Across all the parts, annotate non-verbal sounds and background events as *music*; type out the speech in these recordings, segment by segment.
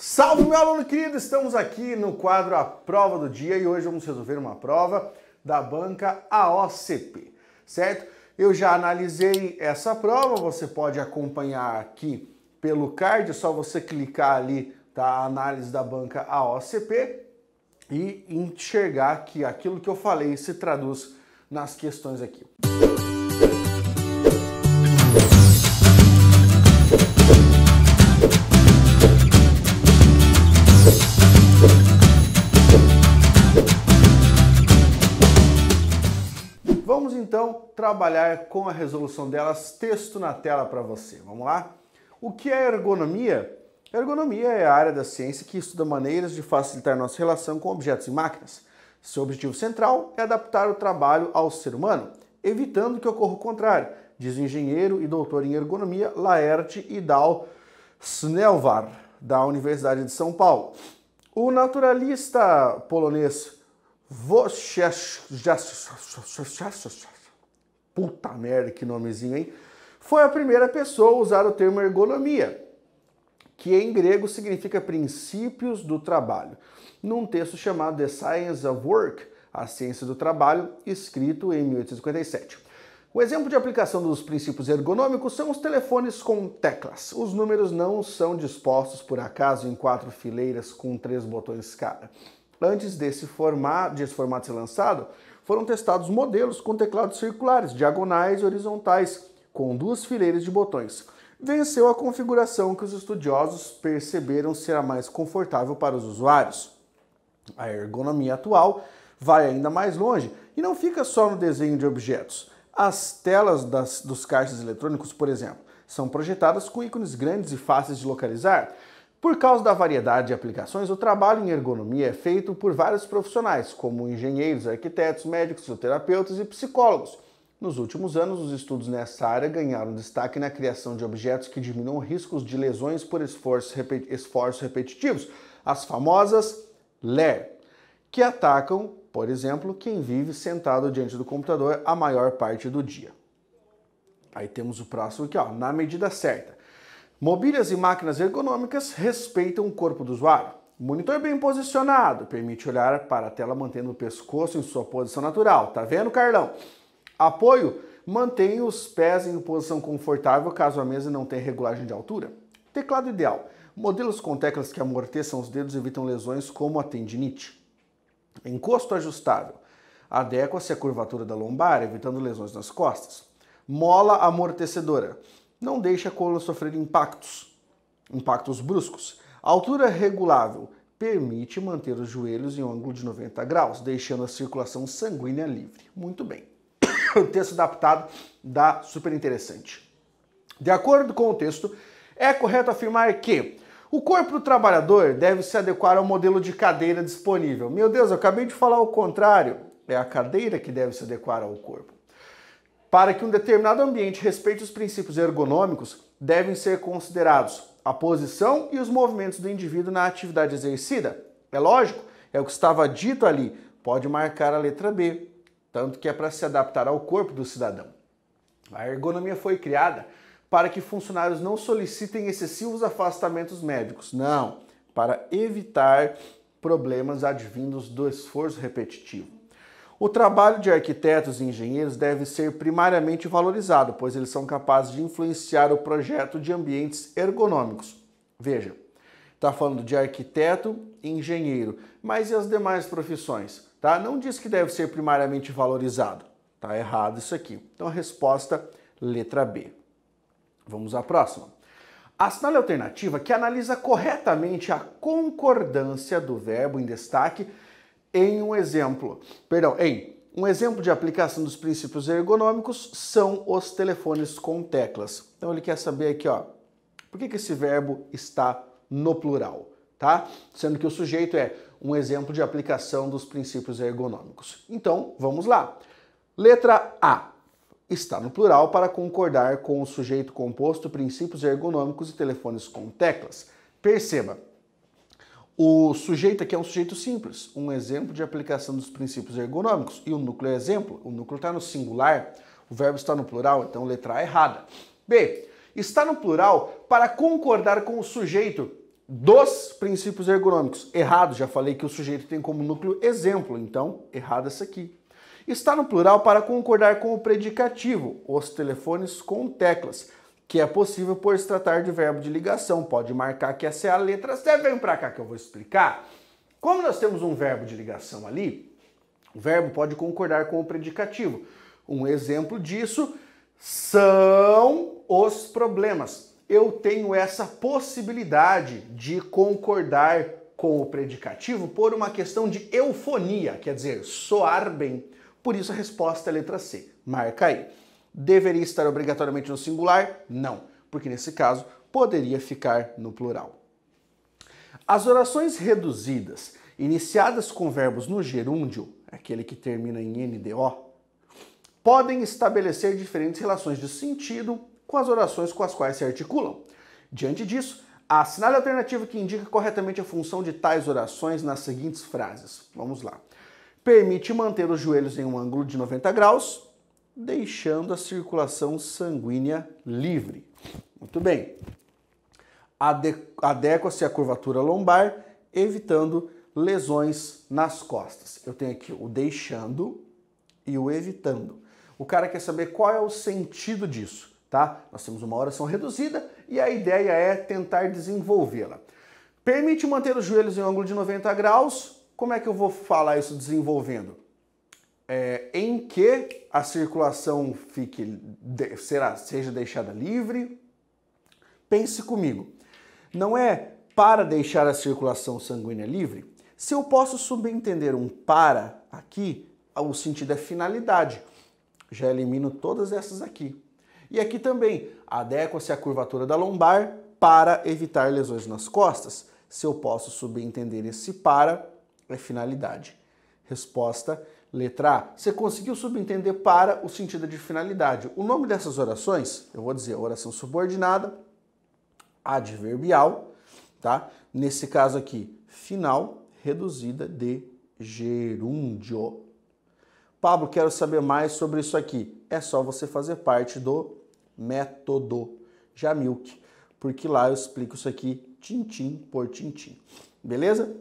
Salve, meu aluno querido! Estamos aqui no quadro A Prova do Dia e hoje vamos resolver uma prova da banca AOCP, certo? Eu já analisei essa prova, você pode acompanhar aqui pelo card, é só você clicar ali tá, a análise da banca AOCP e enxergar que aquilo que eu falei se traduz nas questões aqui. Música então trabalhar com a resolução delas, texto na tela para você. Vamos lá? O que é ergonomia? Ergonomia é a área da ciência que estuda maneiras de facilitar nossa relação com objetos e máquinas. Seu objetivo central é adaptar o trabalho ao ser humano, evitando que ocorra o contrário, diz o engenheiro e doutor em ergonomia Laerte Idal Snelvar, da Universidade de São Paulo. O naturalista polonês Wojciech Puta merda, que nomezinho, hein? Foi a primeira pessoa a usar o termo ergonomia, que em grego significa princípios do trabalho, num texto chamado The Science of Work, a ciência do trabalho, escrito em 1857. O exemplo de aplicação dos princípios ergonômicos são os telefones com teclas. Os números não são dispostos por acaso em quatro fileiras com três botões cada. Antes desse, formato, desse formato ser lançado, foram testados modelos com teclados circulares, diagonais e horizontais, com duas fileiras de botões. Venceu a configuração que os estudiosos perceberam ser a mais confortável para os usuários. A ergonomia atual vai ainda mais longe e não fica só no desenho de objetos. As telas das, dos caixas eletrônicos, por exemplo, são projetadas com ícones grandes e fáceis de localizar. Por causa da variedade de aplicações, o trabalho em ergonomia é feito por vários profissionais, como engenheiros, arquitetos, médicos, fisioterapeutas e psicólogos. Nos últimos anos, os estudos nessa área ganharam destaque na criação de objetos que diminuam riscos de lesões por esforços, repetitivos, as famosas LER, que atacam, por exemplo, quem vive sentado diante do computador a maior parte do dia. Aí temos o próximo aqui, ó, na medida certa. Mobílias e máquinas ergonômicas respeitam o corpo do usuário. Monitor bem posicionado permite olhar para a tela mantendo o pescoço em sua posição natural. Tá vendo, Carlão? Apoio mantém os pés em posição confortável caso a mesa não tenha regulagem de altura. Teclado ideal. Modelos com teclas que amorteçam os dedos evitam lesões como a tendinite. Encosto ajustável. Adequa-se à curvatura da lombar, evitando lesões nas costas. Mola amortecedora não deixa a coluna sofrer impactos, impactos bruscos. A altura regulável permite manter os joelhos em um ângulo de 90 graus, deixando a circulação sanguínea livre. Muito bem. *coughs* O texto adaptado dá super interessante. De acordo com o texto, é correto afirmar que o corpo do trabalhador deve se adequar ao modelo de cadeira disponível. Meu Deus, eu acabei de falar o contrário. É a cadeira que deve se adequar ao corpo. Para que um determinado ambiente respeite os princípios ergonômicos, devem ser considerados a posição e os movimentos do indivíduo na atividade exercida. É lógico, é o que estava dito ali, pode marcar a letra B, tanto que é para se adaptar ao corpo do cidadão. A ergonomia foi criada para que funcionários não solicitem excessivos afastamentos médicos, não, para evitar problemas advindos do esforço repetitivo. O trabalho de arquitetos e engenheiros deve ser primariamente valorizado, pois eles são capazes de influenciar o projeto de ambientes ergonômicos. Veja, está falando de arquiteto e engenheiro, mas e as demais profissões? Tá? Não diz que deve ser primariamente valorizado. Tá errado isso aqui. Então a resposta letra B. Vamos à próxima. Assinale a alternativa que analisa corretamente a concordância do verbo em destaque em um exemplo, perdão, em um exemplo de aplicação dos princípios ergonômicos são os telefones com teclas. Então ele quer saber aqui, ó, por que, que esse verbo está no plural, tá? Sendo que o sujeito é um exemplo de aplicação dos princípios ergonômicos. Então, vamos lá. Letra A está no plural para concordar com o sujeito composto, princípios ergonômicos e telefones com teclas. Perceba, o sujeito aqui é um sujeito simples, um exemplo de aplicação dos princípios ergonômicos. E o núcleo é exemplo, o núcleo está no singular, o verbo está no plural, então letra A errada. B. Está no plural para concordar com o sujeito dos princípios ergonômicos. Errado, já falei que o sujeito tem como núcleo exemplo, então errada essa aqui. Está no plural para concordar com o predicativo, os telefones com teclas que é possível por se tratar de verbo de ligação. Pode marcar que essa é a letra C. Vem para cá que eu vou explicar. Como nós temos um verbo de ligação ali, o verbo pode concordar com o predicativo. Um exemplo disso são os problemas. Eu tenho essa possibilidade de concordar com o predicativo por uma questão de eufonia, quer dizer, soar bem. Por isso a resposta é a letra C. Marca aí deveria estar obrigatoriamente no singular? Não, porque nesse caso poderia ficar no plural. As orações reduzidas, iniciadas com verbos no gerúndio, aquele que termina em NDO, podem estabelecer diferentes relações de sentido com as orações com as quais se articulam. Diante disso, assinale a alternativa que indica corretamente a função de tais orações nas seguintes frases. Vamos lá. Permite manter os joelhos em um ângulo de 90 graus, deixando a circulação sanguínea livre. Muito bem. Adequa-se à curvatura lombar, evitando lesões nas costas. Eu tenho aqui o deixando e o evitando. O cara quer saber qual é o sentido disso, tá? Nós temos uma oração reduzida e a ideia é tentar desenvolvê-la. Permite manter os joelhos em ângulo de 90 graus. Como é que eu vou falar isso desenvolvendo? é, em que a circulação fique, de, será, seja deixada livre. Pense comigo, não é para deixar a circulação sanguínea livre? Se eu posso subentender um para aqui, o sentido é finalidade. Já elimino todas essas aqui. E aqui também, adequa-se à curvatura da lombar para evitar lesões nas costas. Se eu posso subentender esse para, é finalidade. Resposta Letra A. Você conseguiu subentender para o sentido de finalidade. O nome dessas orações, eu vou dizer oração subordinada, adverbial, tá? Nesse caso aqui, final reduzida de gerúndio. Pablo, quero saber mais sobre isso aqui. É só você fazer parte do método Jamilk, porque lá eu explico isso aqui tintim por tintim. Beleza?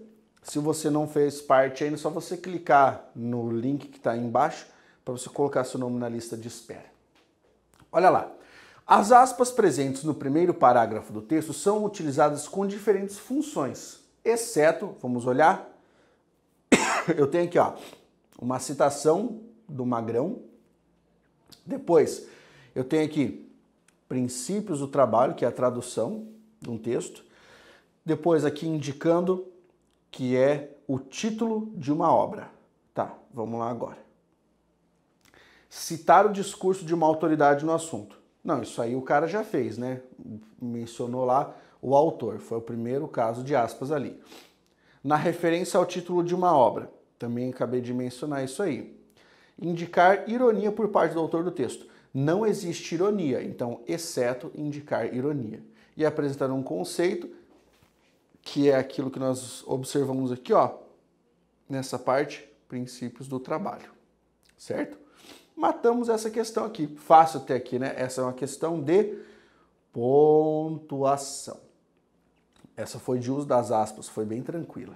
Se você não fez parte ainda, é só você clicar no link que está aí embaixo para você colocar seu nome na lista de espera. Olha lá. As aspas presentes no primeiro parágrafo do texto são utilizadas com diferentes funções, exceto, vamos olhar, *coughs* eu tenho aqui ó, uma citação do Magrão, depois eu tenho aqui princípios do trabalho, que é a tradução de um texto, depois aqui indicando que é o título de uma obra. Tá, vamos lá agora. Citar o discurso de uma autoridade no assunto. Não, isso aí o cara já fez, né? Mencionou lá o autor, foi o primeiro caso de aspas ali. Na referência ao título de uma obra, também acabei de mencionar isso aí. Indicar ironia por parte do autor do texto. Não existe ironia, então, exceto indicar ironia. E apresentar um conceito que é aquilo que nós observamos aqui, ó, nessa parte, princípios do trabalho, certo? Matamos essa questão aqui, fácil até aqui, né? Essa é uma questão de pontuação. Essa foi de uso das aspas, foi bem tranquila.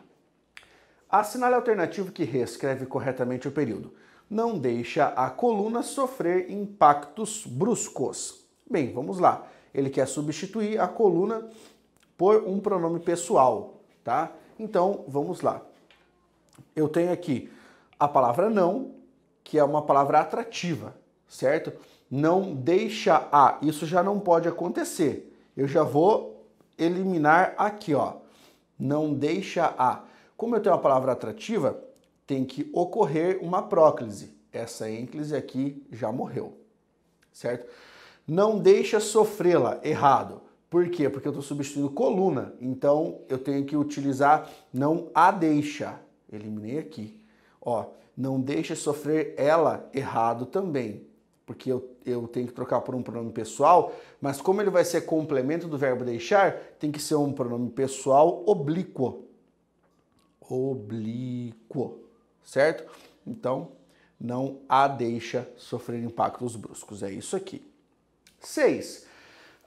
Assinale alternativo que reescreve corretamente o período. Não deixa a coluna sofrer impactos bruscos. Bem, vamos lá. Ele quer substituir a coluna por um pronome pessoal, tá? Então, vamos lá. Eu tenho aqui a palavra não, que é uma palavra atrativa, certo? Não deixa a, isso já não pode acontecer. Eu já vou eliminar aqui, ó. Não deixa a. Como eu tenho uma palavra atrativa, tem que ocorrer uma próclise. Essa ênclise aqui já morreu, certo? Não deixa sofrê-la, errado. Por quê? Porque eu estou substituindo coluna, então eu tenho que utilizar não a deixa. Eliminei aqui. Ó, não deixa sofrer ela errado também, porque eu, eu tenho que trocar por um pronome pessoal, mas como ele vai ser complemento do verbo deixar, tem que ser um pronome pessoal oblíquo. Oblíquo, certo? Então, não a deixa sofrer impactos bruscos. É isso aqui. 6.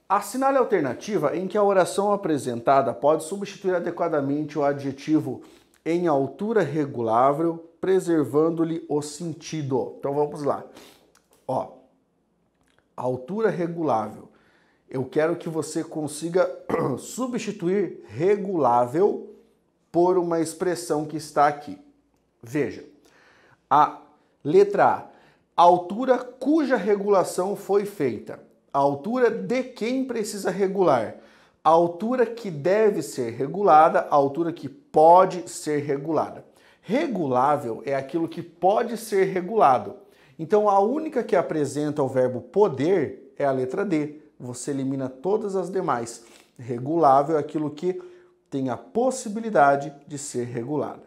Assinale a alternativa em que a oração apresentada pode substituir adequadamente o adjetivo em altura regulável, preservando-lhe o sentido. Então vamos lá. Ó, altura regulável. Eu quero que você consiga *clears throat* substituir regulável por uma expressão que está aqui. Veja, a letra A, altura cuja regulação foi feita a altura de quem precisa regular, a altura que deve ser regulada, a altura que pode ser regulada. Regulável é aquilo que pode ser regulado. Então a única que apresenta o verbo poder é a letra D. Você elimina todas as demais. Regulável é aquilo que tem a possibilidade de ser regulada.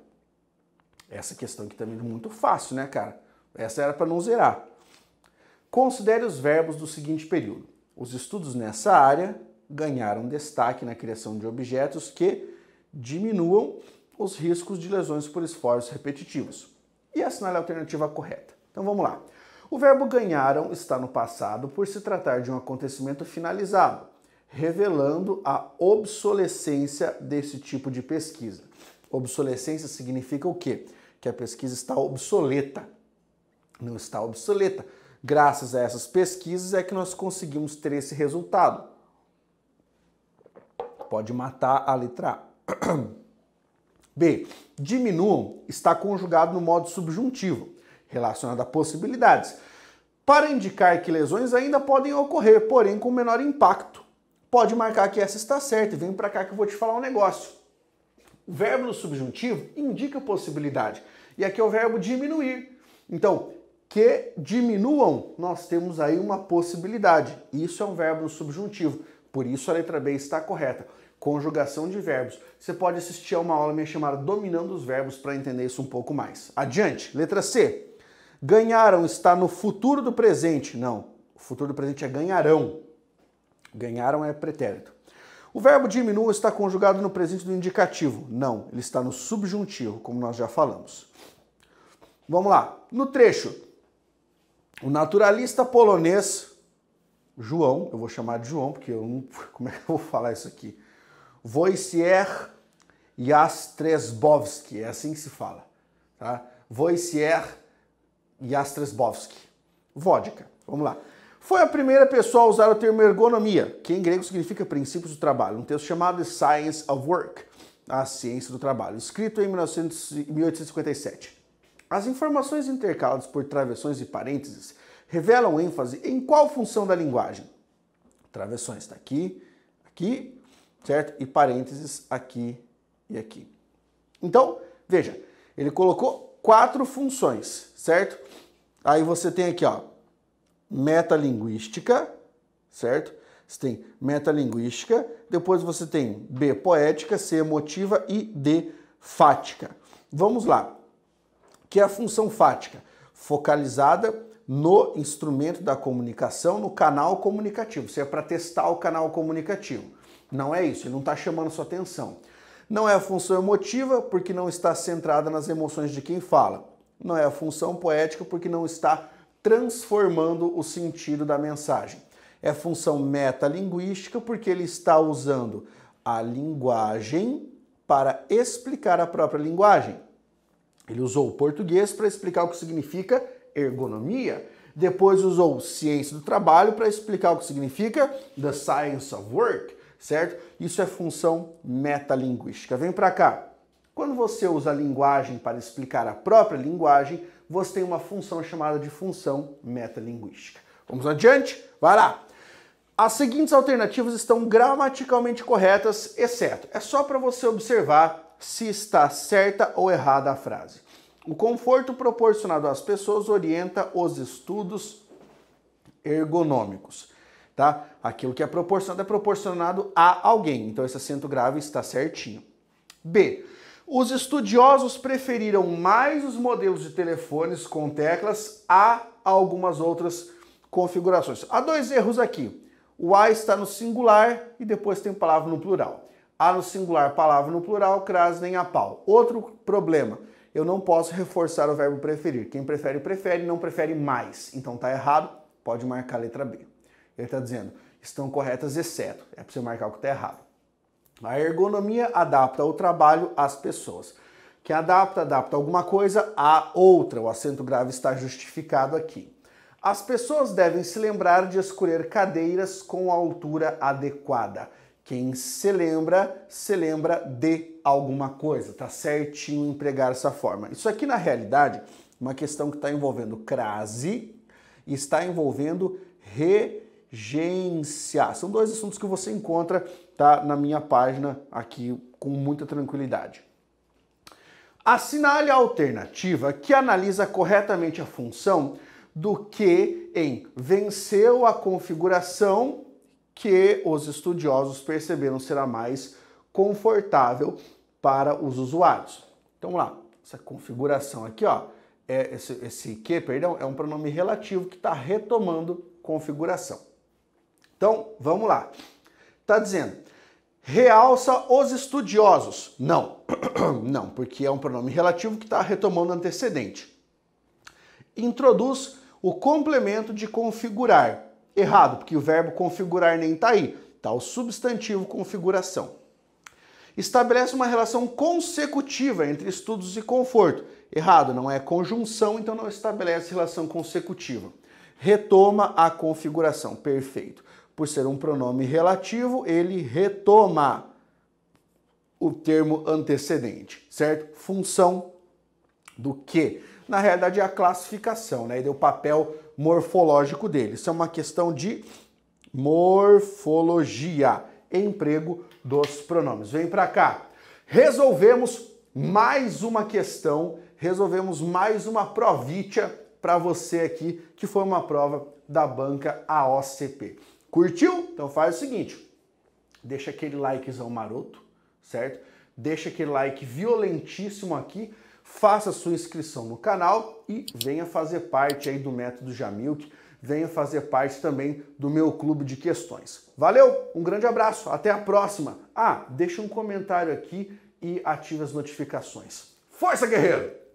Essa questão aqui também tá é muito fácil, né, cara? Essa era para não zerar. Considere os verbos do seguinte período. Os estudos nessa área ganharam destaque na criação de objetos que diminuam os riscos de lesões por esforços repetitivos. E assinale a alternativa correta. Então vamos lá. O verbo ganharam está no passado por se tratar de um acontecimento finalizado, revelando a obsolescência desse tipo de pesquisa. Obsolescência significa o quê? Que a pesquisa está obsoleta. Não está obsoleta, Graças a essas pesquisas é que nós conseguimos ter esse resultado. Pode matar a letra A. *clears throat* B. Diminuam está conjugado no modo subjuntivo, relacionado a possibilidades, para indicar que lesões ainda podem ocorrer, porém com menor impacto. Pode marcar que essa está certa e vem para cá que eu vou te falar um negócio. O verbo no subjuntivo indica possibilidade. E aqui é o verbo diminuir. Então, que diminuam, nós temos aí uma possibilidade. Isso é um verbo no subjuntivo, por isso a letra B está correta. Conjugação de verbos. Você pode assistir a uma aula minha chamada Dominando os Verbos para entender isso um pouco mais. Adiante, letra C. Ganharam está no futuro do presente. Não, o futuro do presente é ganharão. Ganharam é pretérito. O verbo diminua está conjugado no presente do indicativo. Não, ele está no subjuntivo, como nós já falamos. Vamos lá. No trecho, o naturalista polonês João, eu vou chamar de João, porque eu não. *laughs* Como é que eu vou falar isso aqui? Wojciech Jastrzebowski, é assim que se fala. Tá? Wojciech Jastrzebowski. Vodka, vamos lá. Foi a primeira pessoa a usar o termo ergonomia, que em grego significa princípios do trabalho, um texto chamado Science of Work, a ciência do trabalho, escrito em 1900, 1857. As informações intercaladas por travessões e parênteses revelam ênfase em qual função da linguagem? Travessões está aqui, aqui, certo? E parênteses aqui e aqui. Então, veja, ele colocou quatro funções, certo? Aí você tem aqui, ó, metalinguística, certo? Você tem metalinguística, depois você tem B poética, C emotiva e D fática. Vamos lá que é a função fática, focalizada no instrumento da comunicação, no canal comunicativo. Isso é para testar o canal comunicativo. Não é isso, ele não está chamando sua atenção. Não é a função emotiva, porque não está centrada nas emoções de quem fala. Não é a função poética, porque não está transformando o sentido da mensagem. É função metalinguística, porque ele está usando a linguagem para explicar a própria linguagem. Ele usou o português para explicar o que significa ergonomia, depois usou ciência do trabalho para explicar o que significa the science of work, certo? Isso é função metalinguística. Vem para cá. Quando você usa a linguagem para explicar a própria linguagem, você tem uma função chamada de função metalinguística. Vamos adiante? Vai lá! As seguintes alternativas estão gramaticalmente corretas, exceto. É só para você observar se está certa ou errada a frase. O conforto proporcionado às pessoas orienta os estudos ergonômicos, tá? Aquilo que é proporcionado é proporcionado a alguém. Então esse acento grave está certinho. B. Os estudiosos preferiram mais os modelos de telefones com teclas a algumas outras configurações. Há dois erros aqui. O a está no singular e depois tem palavra no plural. A no singular, palavra no plural, crase nem a pau. Outro problema, eu não posso reforçar o verbo preferir. Quem prefere, prefere, não prefere mais. Então tá errado, pode marcar a letra B. Ele está dizendo, estão corretas exceto. É para você marcar o que está errado. A ergonomia adapta o trabalho às pessoas. Que adapta, adapta alguma coisa a outra. O acento grave está justificado aqui. As pessoas devem se lembrar de escolher cadeiras com a altura adequada. Quem se lembra, se lembra de alguma coisa. Tá certinho empregar essa forma. Isso aqui, na realidade, uma questão que está envolvendo crase e está envolvendo regência. São dois assuntos que você encontra tá, na minha página aqui com muita tranquilidade. Assinale a alternativa que analisa corretamente a função do que em venceu a configuração que os estudiosos perceberam será mais confortável para os usuários. Então vamos lá, essa configuração aqui, ó, é esse, esse que, perdão, é um pronome relativo que está retomando configuração. Então vamos lá, está dizendo realça os estudiosos. Não, *clears throat* não, porque é um pronome relativo que está retomando antecedente. Introduz o complemento de configurar Errado, porque o verbo configurar nem está aí. Está o substantivo configuração. Estabelece uma relação consecutiva entre estudos e conforto. Errado, não é conjunção, então não estabelece relação consecutiva. Retoma a configuração. Perfeito. Por ser um pronome relativo, ele retoma o termo antecedente, certo? Função do que? Na realidade é a classificação, né? e o papel morfológico dele. Isso é uma questão de morfologia, emprego dos pronomes. Vem para cá. Resolvemos mais uma questão, resolvemos mais uma provítia para você aqui, que foi uma prova da banca AOCP. Curtiu? Então faz o seguinte, deixa aquele likezão maroto, certo? Deixa aquele like violentíssimo aqui faça sua inscrição no canal e venha fazer parte aí do método Jamilk, venha fazer parte também do meu clube de questões. Valeu, um grande abraço, até a próxima. Ah, deixa um comentário aqui e ative as notificações. Força, guerreiro!